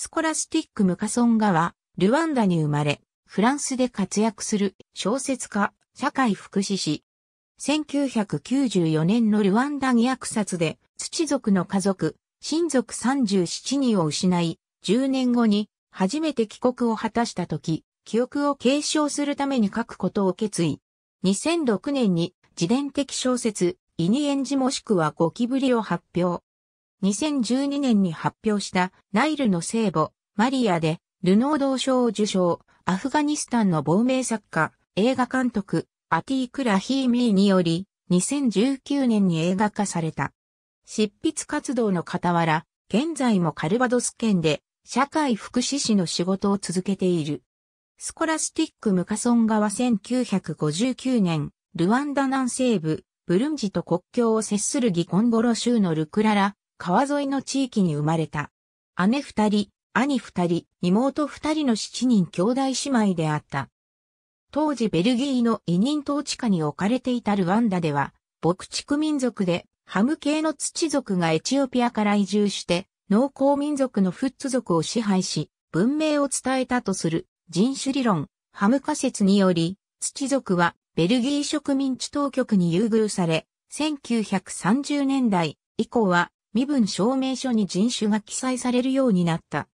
スコラスティック・ムカソンガは、ルワンダに生まれ、フランスで活躍する小説家、社会福祉士。1994年のルワンダに虐殺で、土族の家族、親族37人を失い、10年後に初めて帰国を果たした時、記憶を継承するために書くことを決意。2006年に自伝的小説、イニエンジもしくはゴキブリを発表。2012年に発表したナイルの聖母、マリアで、ルノー同賞を受賞、アフガニスタンの亡命作家、映画監督、アティーク・ラヒーミーにより、2019年に映画化された。執筆活動の傍ら、現在もカルバドス県で社会福祉士の仕事を続けている。スコラスティック・ムカソン川1959年、ルワンダ南西部、ブルンジと国境を接するギコンゴロ州のルクララ、川沿いの地域に生まれた。姉二人、兄二人、妹二人の七人兄弟姉妹であった。当時ベルギーの委任統治下に置かれていたルワンダでは、牧畜民族で、ハム系の土族がエチオピアから移住して、農耕民族のフッツ族を支配し、文明を伝えたとする人種理論、ハム仮説により、土族はベルギー植民地当局に優遇され、1930年代以降は身分証明書に人種が記載されるようになった。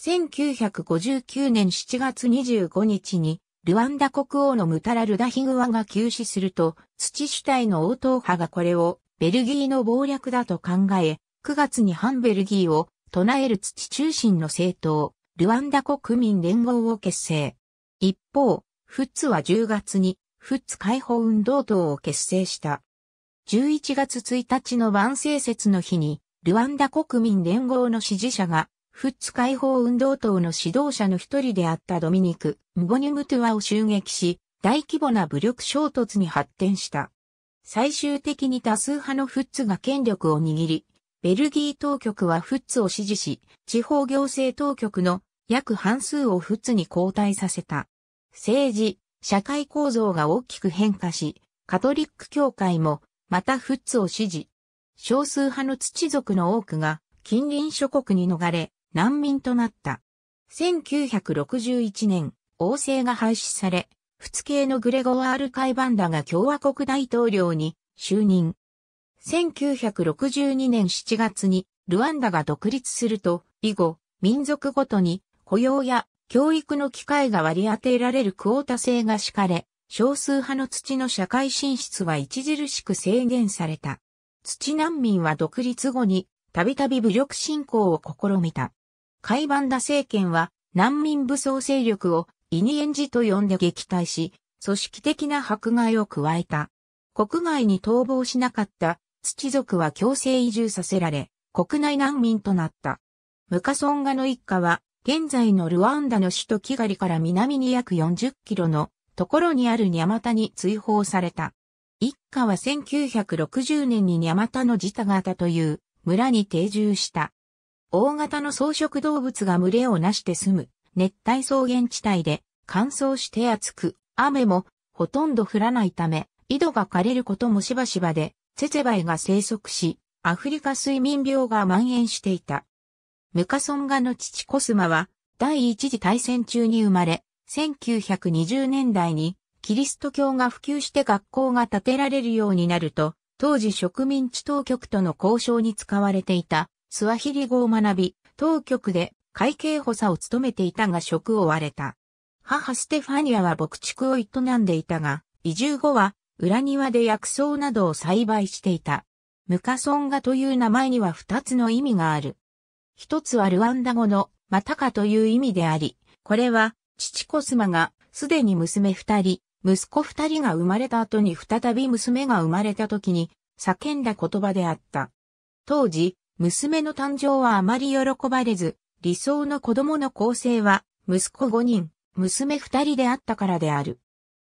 1959年7月25日に、ルワンダ国王のムタラルダヒグワが急死すると、土主体の応答派がこれをベルギーの謀略だと考え、9月に反ベルギーを唱える土中心の政党、ルワンダ国民連合を結成。一方、フッツは10月に、フッツ解放運動党を結成した。11月1日の万世節の日に、ルワンダ国民連合の支持者が、フッツ解放運動党の指導者の一人であったドミニク・ムゴニュムトゥアを襲撃し、大規模な武力衝突に発展した。最終的に多数派のフッツが権力を握り、ベルギー当局はフッツを支持し、地方行政当局の約半数をフッツに交代させた。政治、社会構造が大きく変化し、カトリック教会もまたフッツを支持。少数派の土族の多くが近隣諸国に逃れ難民となった。1961年、王政が廃止され、仏系のグレゴワール・カイバンダが共和国大統領に就任。1962年7月にルワンダが独立すると、以後、民族ごとに雇用や教育の機会が割り当てられるクオータ制が敷かれ、少数派の土の社会進出は著しく制限された。土難民は独立後に、たびたび武力侵攻を試みた。カイバンダ政権は、難民武装勢力を、イニエンジと呼んで撃退し、組織的な迫害を加えた。国外に逃亡しなかった土族は強制移住させられ、国内難民となった。ムカソンガの一家は、現在のルワンダの首都キガリから南に約40キロのところにあるニャマタに追放された。一家は1960年にニャマタの自ガタという村に定住した。大型の草食動物が群れをなして住む熱帯草原地帯で乾燥して暑く、雨もほとんど降らないため、井戸が枯れることもしばしばで、ツェツェバイが生息し、アフリカ睡眠病が蔓延していた。ムカソンガの父コスマは、第一次大戦中に生まれ、1920年代にキリスト教が普及して学校が建てられるようになると、当時植民地当局との交渉に使われていたスワヒリ語を学び、当局で会計補佐を務めていたが職を追われた。母ステファニアは牧畜を営んでいたが、移住後は裏庭で薬草などを栽培していた。ムカソンガという名前には二つの意味がある。一つはルワンダ語のマタカという意味であり、これは父コスマが、すでに娘二人、息子二人が生まれた後に再び娘が生まれた時に、叫んだ言葉であった。当時、娘の誕生はあまり喜ばれず、理想の子供の構成は、息子五人、娘二人であったからである。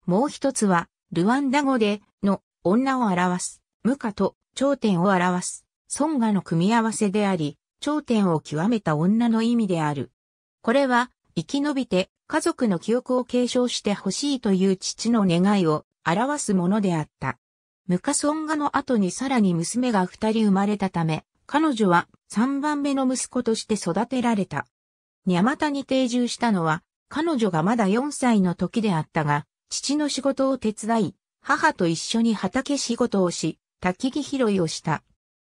もう一つは、ルワンダ語で、の、女を表す、無価と、頂点を表す、孫がの組み合わせであり、頂点を極めた女の意味である。これは、生き延びて、家族の記憶を継承してほしいという父の願いを表すものであった。ムカソンガの後にさらに娘が二人生まれたため、彼女は三番目の息子として育てられた。ニャマタに定住したのは、彼女がまだ4歳の時であったが、父の仕事を手伝い、母と一緒に畑仕事をし、焚き木拾いをした。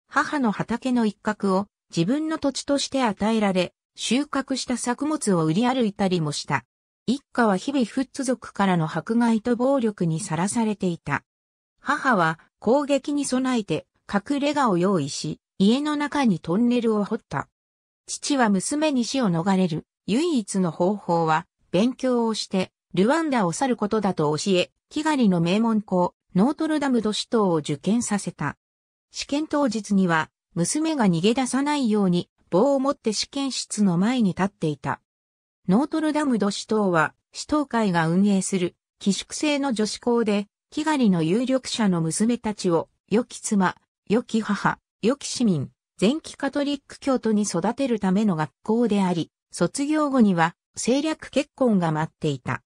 母の畑の一角を自分の土地として与えられ、収穫した作物を売り歩いたりもした。一家は日々フッツ族からの迫害と暴力にさらされていた。母は攻撃に備えて隠れ家を用意し、家の中にトンネルを掘った。父は娘に死を逃れる唯一の方法は勉強をしてルワンダを去ることだと教え、キガリの名門校、ノートルダムド首都を受験させた。試験当日には娘が逃げ出さないように棒を持って試験室の前に立っていた。ノートルダムド市等は、市等会が運営する、寄宿制の女子校で、木狩りの有力者の娘たちを、良き妻、良き母、良き市民、前期カトリック教徒に育てるための学校であり、卒業後には政略結婚が待っていた。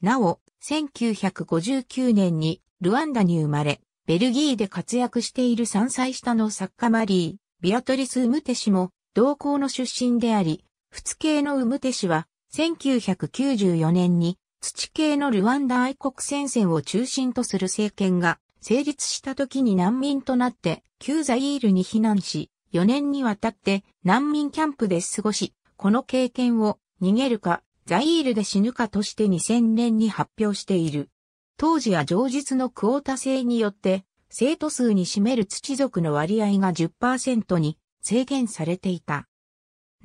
なお、1959年にルワンダに生まれ、ベルギーで活躍している3歳下の作家マリビアトリス・ウムテ氏も同校の出身であり、仏系のウムテ氏は1994年に土系のルワンダ愛国戦線を中心とする政権が成立した時に難民となって旧ザイールに避難し、4年にわたって難民キャンプで過ごし、この経験を逃げるか、ザイールで死ぬかとして2000年に発表している。当時は常述のクオータ制によって生徒数に占める土族の割合が10%に制限されていた。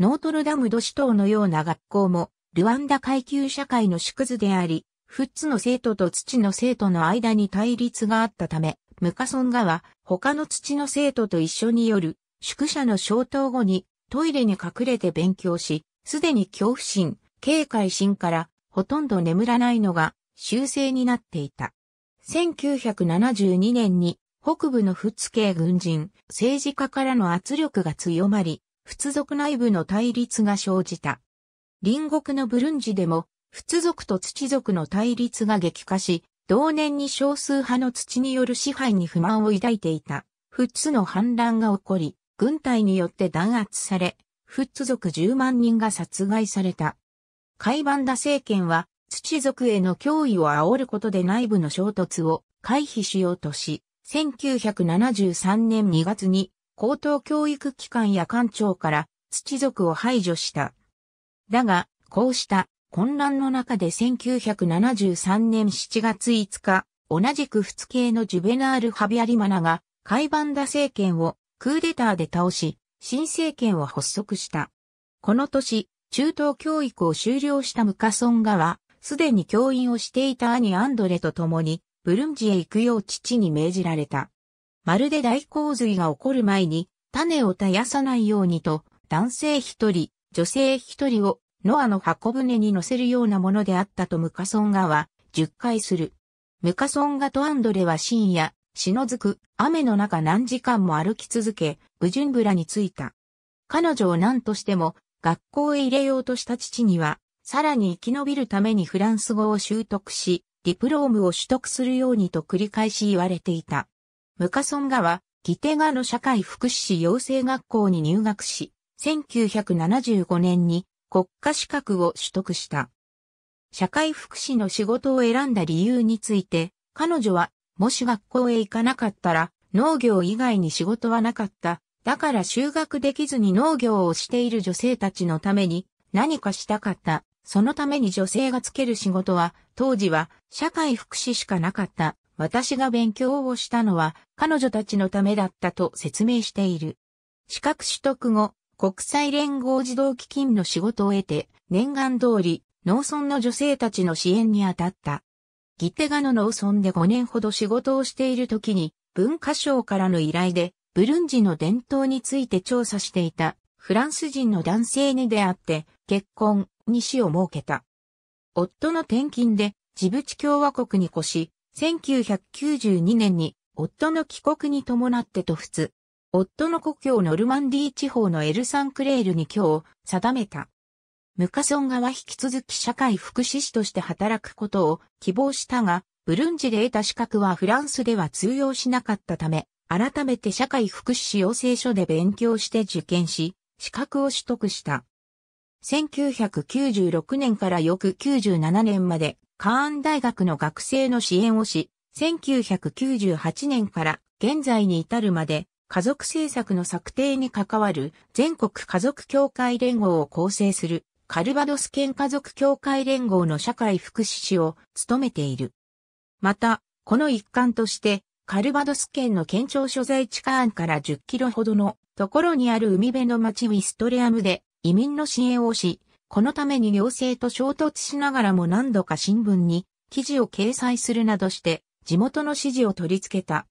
ノートルダム都市等のような学校も、ルワンダ階級社会の縮図であり、フッツの生徒と土の生徒の間に対立があったため、ムカソンガは他の土の生徒と一緒による宿舎の消灯後にトイレに隠れて勉強し、すでに恐怖心、警戒心からほとんど眠らないのが修正になっていた。1972年に北部の仏系軍人、政治家からの圧力が強まり、仏族内部の対立が生じた。隣国のブルンジでも、仏族と土族の対立が激化し、同年に少数派の土による支配に不満を抱いていた、仏の反乱が起こり、軍隊によって弾圧され、仏族10万人が殺害された。カイバンダ政権は土族への脅威を煽ることで内部の衝突を回避しようとし、1973年2月に高等教育機関や官庁から土族を排除した。だが、こうした混乱の中で1973年7月5日、同じく仏系のジュベナール・ハビアリマナが、カイバンダ政権をクーデターで倒し、新政権を発足した。この年、中東教育を終了したムカソンガは、すでに教員をしていた兄アンドレと共に、ブルンジへ行くよう父に命じられた。まるで大洪水が起こる前に、種を絶やさないようにと、男性一人、女性一人を、ノアの箱舟に乗せるようなものであったとムカソンガは、10回する。ムカソンガとアンドレは深夜、篠づく、雨の中何時間も歩き続け、ブジュンブラに着いた。彼女を何としても、学校へ入れようとした父には、さらに生き延びるためにフランス語を習得し、ディプロームを取得するようにと繰り返し言われていた。ムカソンガは、ギテガの社会福祉士養成学校に入学し、1975年に国家資格を取得した。社会福祉の仕事を選んだ理由について、彼女は、もし学校へ行かなかったら、農業以外に仕事はなかった。だから修学できずに農業をしている女性たちのために何かしたかった。そのために女性がつける仕事は、当時は社会福祉しかなかった。私が勉強をしたのは彼女たちのためだったと説明している。資格取得後、国際連合児童基金の仕事を得て、念願通り農村の女性たちの支援に当たった。ギテガの農村で5年ほど仕事をしている時に、文化省からの依頼で、ブルンジの伝統について調査していたフランス人の男性に出会って、結婚、に死を設けた。夫の転勤でジブチ共和国に越し、1992年に夫の帰国に伴ってと普夫の故郷ノルマンディー地方のエルサンクレールに今日定めた。ムカソンガは引き続き社会福祉士として働くことを希望したが、ブルンジで得た資格はフランスでは通用しなかったため、改めて社会福祉士養成所で勉強して受験し、資格を取得した。1996年から翌97年まで、カーン大学の学生の支援をし、1998年から現在に至るまで、家族政策の策定に関わる全国家族協会連合を構成するカルバドス県家族協会連合の社会福祉士を務めている。また、この一環として、カルバドス県の県庁所在地カーンから10キロほどのところにある海辺の町ウィストレアムで移民の支援をし、このために行政と衝突しながらも何度か新聞に記事を掲載するなどして地元の支持を取り付けた。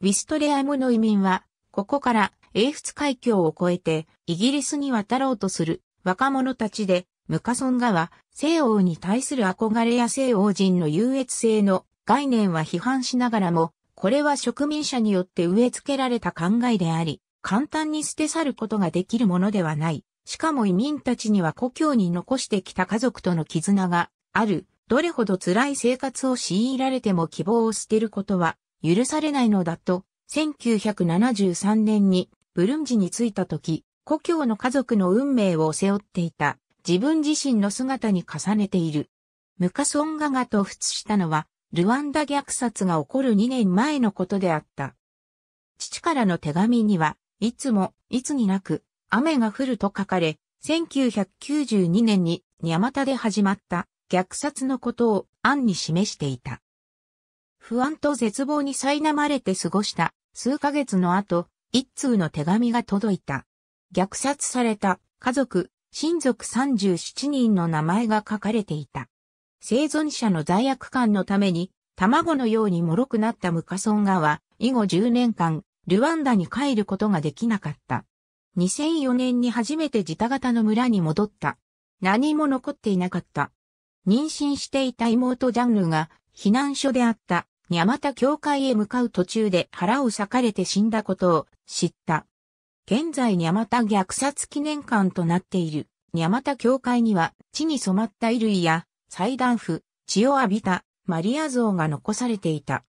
ウィストレアムの移民は、ここから英仏海峡を越えてイギリスに渡ろうとする若者たちで、ムカソンガは西欧に対する憧れや西欧人の優越性の概念は批判しながらも、これは植民者によって植え付けられた考えであり、簡単に捨て去ることができるものではない。しかも移民たちには故郷に残してきた家族との絆がある。どれほど辛い生活を強いられても希望を捨てることは許されないのだと、1973年にブルンジに着いた時、故郷の家族の運命を背負っていた自分自身の姿に重ねている。ムカソンガが突出したのは、ルワンダ虐殺が起こる2年前のことであった。父からの手紙には、いつも、いつになく、雨が降ると書かれ、1992年にまたで始まった虐殺のことを案に示していた。不安と絶望に苛まれて過ごした数ヶ月の後、一通の手紙が届いた。虐殺された家族、親族37人の名前が書かれていた。生存者の罪悪感のために、卵のように脆くなったムカソンは、以後10年間、ルワンダに帰ることができなかった。2004年に初めて自他型の村に戻った。何も残っていなかった。妊娠していた妹ジャンヌが避難所であったニャマタ教会へ向かう途中で腹を裂かれて死んだことを知った。現在ニャマタ虐殺記念館となっているニャマタ教会には地に染まった衣類や祭壇符、血を浴びたマリア像が残されていた。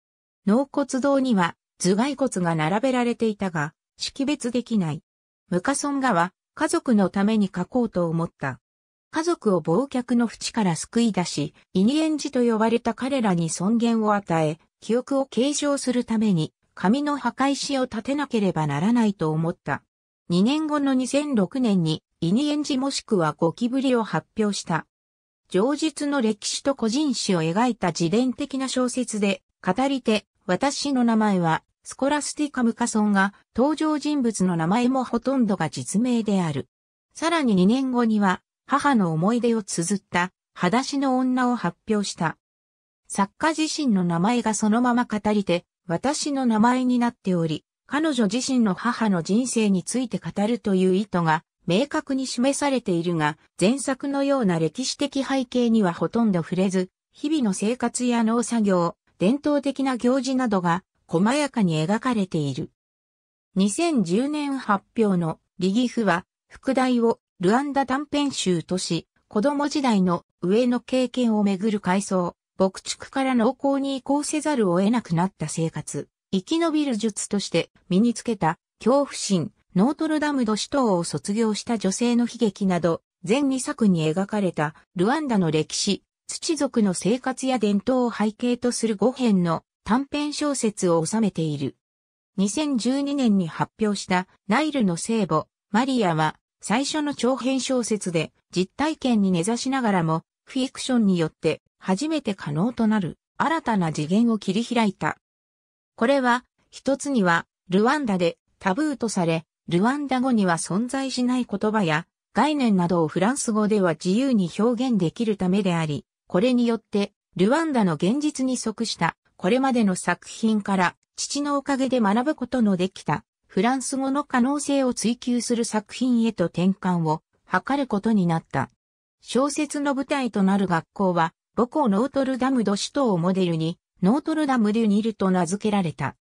納骨堂には頭蓋骨が並べられていたが、識別できない。ムカソンガは、家族のために書こうと思った。家族を忘却の淵から救い出し、イニエンジと呼ばれた彼らに尊厳を与え、記憶を継承するために、紙の墓石を立てなければならないと思った。2年後の2006年に、イニエンジもしくはゴキブリを発表した。上述の歴史と個人史を描いた自伝的な小説で、語り手、私の名前は、スコラスティカ・ムカソンが登場人物の名前もほとんどが実名である。さらに2年後には母の思い出を綴った裸足の女を発表した。作家自身の名前がそのまま語りて私の名前になっており、彼女自身の母の人生について語るという意図が明確に示されているが、前作のような歴史的背景にはほとんど触れず、日々の生活や農作業、伝統的な行事などが細やかに描かれている。2010年発表のリギフは、副題をルアンダ短編集とし、子供時代の上の経験をめぐる回想、牧畜から農耕に移行せざるを得なくなった生活、生き延びる術として身につけた恐怖心、ノートルダムド首都を卒業した女性の悲劇など、全2作に描かれたルワンダの歴史、土族の生活や伝統を背景とする5編の短編小説を収めている。2012年に発表したナイルの聖母、マリアは最初の長編小説で実体験に根ざしながらもフィクションによって初めて可能となる新たな次元を切り開いた。これは一つにはルワンダでタブーとされ、ルワンダ語には存在しない言葉や概念などをフランス語では自由に表現できるためであり、これによってルワンダの現実に即したこれまでの作品から父のおかげで学ぶことのできたフランス語の可能性を追求する作品へと転換を図ることになった。小説の舞台となる学校は母校ノートルダムド首都をモデルにノートルダムデュニルと名付けられた。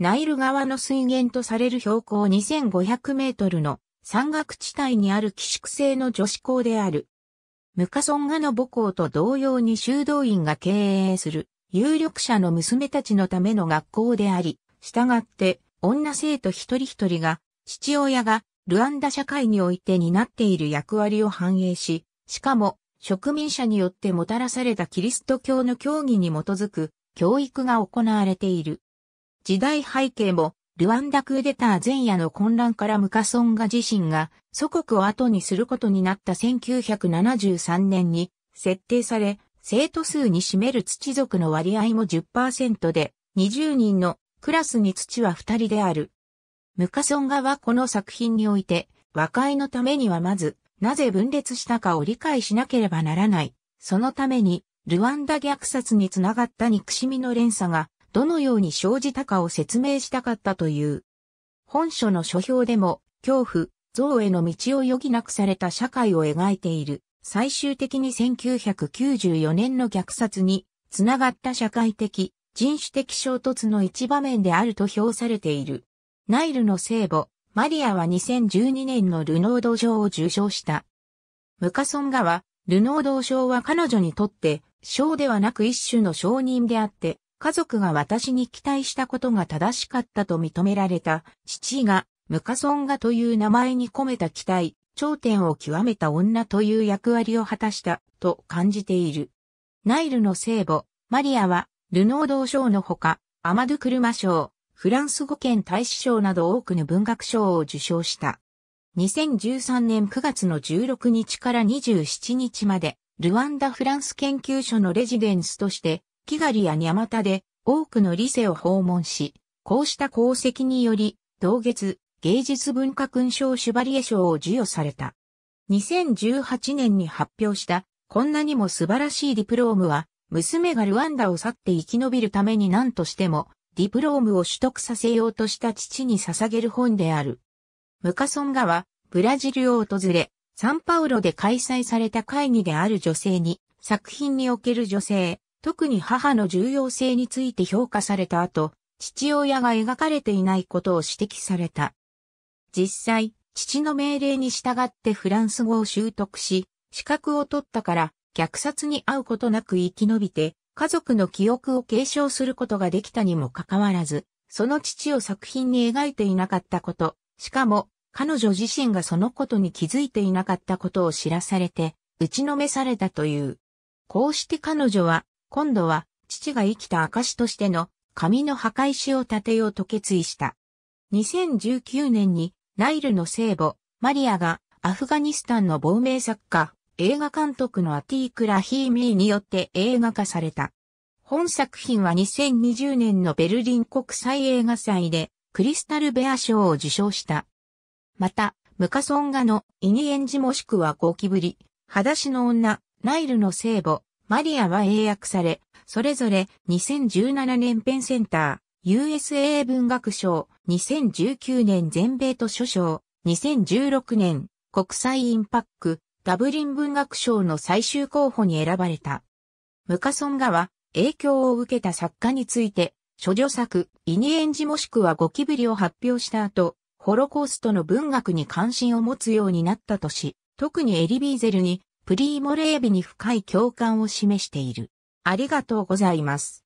ナイル川の水源とされる標高2500メートルの山岳地帯にある寄宿制の女子校である。ムカソンガの母校と同様に修道院が経営する有力者の娘たちのための学校であり、従って女生徒一人一人が父親がルアンダ社会において担っている役割を反映し、しかも植民者によってもたらされたキリスト教の教義に基づく教育が行われている。時代背景もルワンダクーデター前夜の混乱からムカソンガ自身が祖国を後にすることになった1973年に設定され、生徒数に占める土族の割合も10%で、20人のクラスに土は2人である。ムカソンガはこの作品において、和解のためにはまず、なぜ分裂したかを理解しなければならない。そのために、ルワンダ虐殺につながった憎しみの連鎖が、どのように生じたかを説明したかったという。本書の書評でも、恐怖、憎悪への道を余儀なくされた社会を描いている。最終的に1994年の虐殺につながった社会的、人種的衝突の一場面であると評されている。ナイルの聖母、マリアは2012年のルノード賞を受賞した。ムカソンガは、ルノード賞は彼女にとって、賞ではなく一種の承認であって、家族が私に期待したことが正しかったと認められた、父が、ムカソンガという名前に込めた期待、頂点を極めた女という役割を果たしたと感じている。ナイルの聖母、マリアは、ルノード賞のほか、アマドゥクルマ賞、フランス語圏大使賞など多くの文学賞を受賞した。2013年9月の16日から27日まで、ルワンダフランス研究所のレジデンスとして、キガリやニャマタで多くの理性を訪問し、こうした功績により、同月、芸術文化勲章シュバリエ賞を授与された。2018年に発表した、こんなにも素晴らしいディプロームは、娘がルワンダを去って生き延びるために何としても、ディプロームを取得させようとした父に捧げる本である。ムカソンガは、ブラジルを訪れ、サンパウロで開催された会議である女性に、作品における女性、特に母の重要性について評価された後、父親が描かれていないことを指摘された。実際、父の命令に従ってフランス語を習得し、資格を取ったから、虐殺に遭うことなく生き延びて、家族の記憶を継承することができたにもかかわらず、その父を作品に描いていなかったこと、しかも、彼女自身がそのことに気づいていなかったことを知らされて、打ちのめされたという。こうして彼女は、今度は、父が生きた証としての、紙の墓石を建てようと決意した。2019年に、ナイルの聖母、マリアが、アフガニスタンの亡命作家、映画監督のアティーク・ラヒーミーによって映画化された。本作品は2020年のベルリン国際映画祭で、クリスタル・ベア賞を受賞した。また、ムカソンガのイニエンジもしくはゴキブリ、裸足の女、ナイルの聖母、マリアは英訳され、それぞれ2017年ペンセンター、USA 文学賞、2019年全米図書賞、2016年国際インパック、ダブリン文学賞の最終候補に選ばれた。ムカソンガは影響を受けた作家について、諸女作、イニエンジもしくはゴキブリを発表した後、ホロコーストの文学に関心を持つようになったとし、特にエリビーゼルに、プリーモレービに深い共感を示している。ありがとうございます。